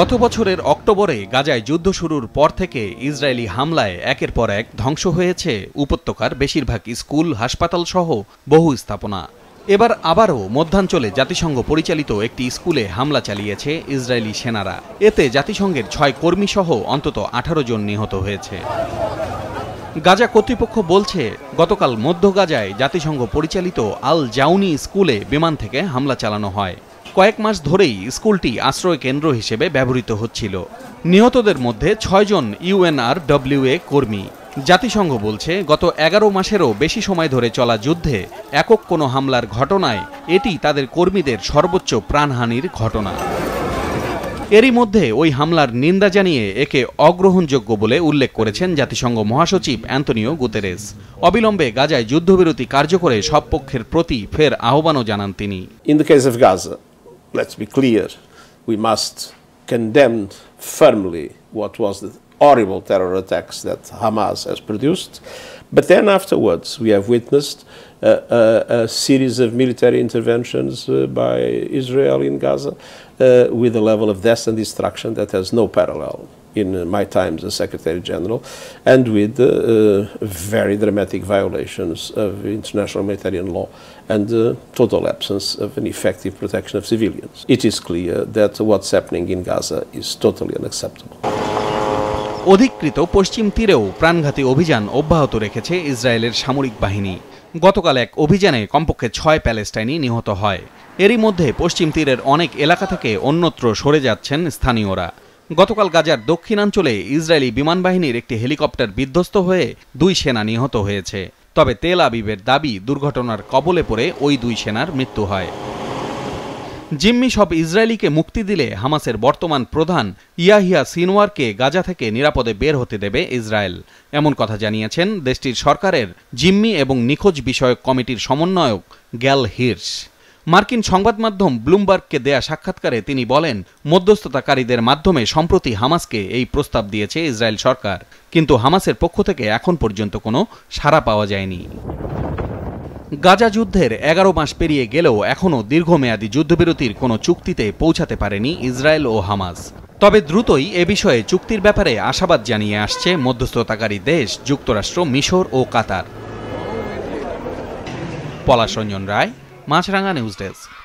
গত বছরের অক্টোবরে গাজায় যুদ্ধ শুরুর পর থেকে ইসরায়েলি হামলায় একের পর এক ধ্বংস হয়েছে উপত্যকার বেশিরভাগ স্কুল হাসপাতাল সহ বহু স্থাপনা এবার আবারও মধ্যাঞ্চলে জাতিসংঘ পরিচালিত একটি স্কুলে হামলা চালিয়েছে ইসরায়েলি সেনারা এতে জাতিসংঘের ছয় কর্মী সহ অন্তত আঠারো জন নিহত হয়েছে গাজা কর্তৃপক্ষ বলছে গতকাল মধ্য গাজায় জাতিসংঘ পরিচালিত আল জাউনি স্কুলে বিমান থেকে হামলা চালানো হয় কয়েক মাস ধরেই স্কুলটি আশ্রয় কেন্দ্র হিসেবে ব্যবহৃত হচ্ছিল নিহতদের মধ্যে ছয়জন ইউএনআর ডব্লিউএ কর্মী জাতিসংঘ বলছে গত এগারো মাসেরও বেশি সময় ধরে চলা যুদ্ধে একক কোনো হামলার ঘটনায় এটি তাদের কর্মীদের সর্বোচ্চ প্রাণহানির ঘটনা এরই মধ্যে ওই হামলার নিন্দা জানিয়ে একে অগ্রহণযোগ্য বলে উল্লেখ করেছেন জাতিসংঘ মহাসচিব অ্যান্তনিও গুতেরেস অবিলম্বে গাজায় যুদ্ধবিরতি কার্যকরে সব পক্ষের প্রতি ফের আহ্বানও জানান তিনি in the case of Gaza let's be clear, we must condemn firmly what was the horrible terror attacks that Hamas has produced. But then afterwards, we have witnessed a, uh, uh, a, series of military interventions uh, by Israel in Gaza uh, with a level of death and destruction that has no parallel in uh, my times as Secretary General and with very dramatic violations of international humanitarian law and total absence of an effective protection of civilians. It is clear that what's happening in Gaza is totally unacceptable. অধিকৃত পশ্চিম তীরেও প্রাণঘাতী অভিযান অব্যাহত রেখেছে ইসরায়েলের সামরিক বাহিনী গতকাল এক অভিযানে কমপক্ষে ছয় প্যালেস্টাইনি নিহত হয় এরই মধ্যে পশ্চিম তীরের অনেক এলাকা থেকে অন্যত্র সরে যাচ্ছেন স্থানীয়রা গতকাল গাজার দক্ষিণাঞ্চলে ইসরায়েলি বিমান বাহিনীর একটি হেলিকপ্টার বিধ্বস্ত হয়ে দুই সেনা নিহত হয়েছে তবে তেল আবিবের দাবি দুর্ঘটনার কবলে পড়ে ওই দুই সেনার মৃত্যু হয় জিম্মি সব ইসরায়েলিকে মুক্তি দিলে হামাসের বর্তমান প্রধান ইয়াহিয়া সিনওয়ারকে গাজা থেকে নিরাপদে বের হতে দেবে ইসরায়েল এমন কথা জানিয়েছেন দেশটির সরকারের জিম্মি এবং নিখোঁজ বিষয়ক কমিটির সমন্বয়ক গ্যাল হির্স মার্কিন সংবাদ মাধ্যম ব্লুমবার্গকে দেয়া সাক্ষাৎকারে তিনি বলেন মধ্যস্থতাকারীদের মাধ্যমে সম্প্রতি হামাসকে এই প্রস্তাব দিয়েছে ইসরায়েল সরকার কিন্তু হামাসের পক্ষ থেকে এখন পর্যন্ত কোনো সাড়া পাওয়া যায়নি গাজা যুদ্ধের এগারো মাস পেরিয়ে গেলেও এখনও দীর্ঘমেয়াদী যুদ্ধবিরতির কোনো চুক্তিতে পৌঁছাতে পারেনি ইসরায়েল ও হামাস তবে দ্রুতই এ বিষয়ে চুক্তির ব্যাপারে আশাবাদ জানিয়ে আসছে মধ্যস্থতাকারী দেশ যুক্তরাষ্ট্র মিশর ও Qatar Palash Ranjan Roy Maasranga news desk